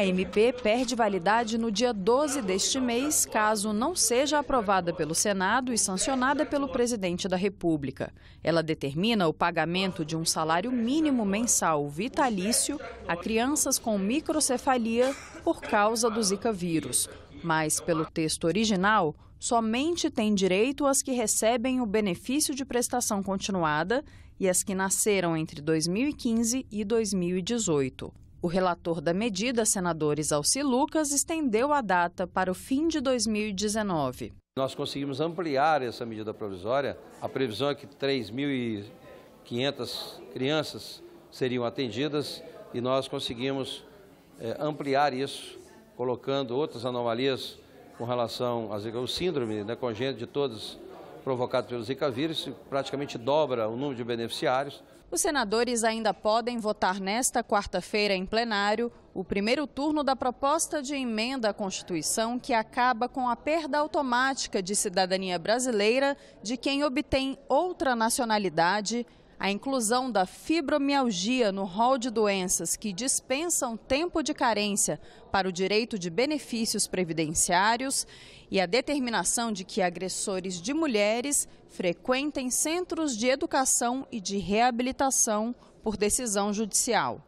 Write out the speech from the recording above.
A MP perde validade no dia 12 deste mês, caso não seja aprovada pelo Senado e sancionada pelo presidente da República. Ela determina o pagamento de um salário mínimo mensal vitalício a crianças com microcefalia por causa do Zika vírus. Mas, pelo texto original, somente tem direito as que recebem o benefício de prestação continuada e as que nasceram entre 2015 e 2018. O relator da medida, senador Isalci Lucas, estendeu a data para o fim de 2019. Nós conseguimos ampliar essa medida provisória. A previsão é que 3.500 crianças seriam atendidas e nós conseguimos é, ampliar isso, colocando outras anomalias com relação às síndrome né, congênita de todos provocado pelo Zika vírus, praticamente dobra o número de beneficiários. Os senadores ainda podem votar nesta quarta-feira em plenário o primeiro turno da proposta de emenda à Constituição que acaba com a perda automática de cidadania brasileira de quem obtém outra nacionalidade a inclusão da fibromialgia no rol de doenças que dispensam tempo de carência para o direito de benefícios previdenciários e a determinação de que agressores de mulheres frequentem centros de educação e de reabilitação por decisão judicial.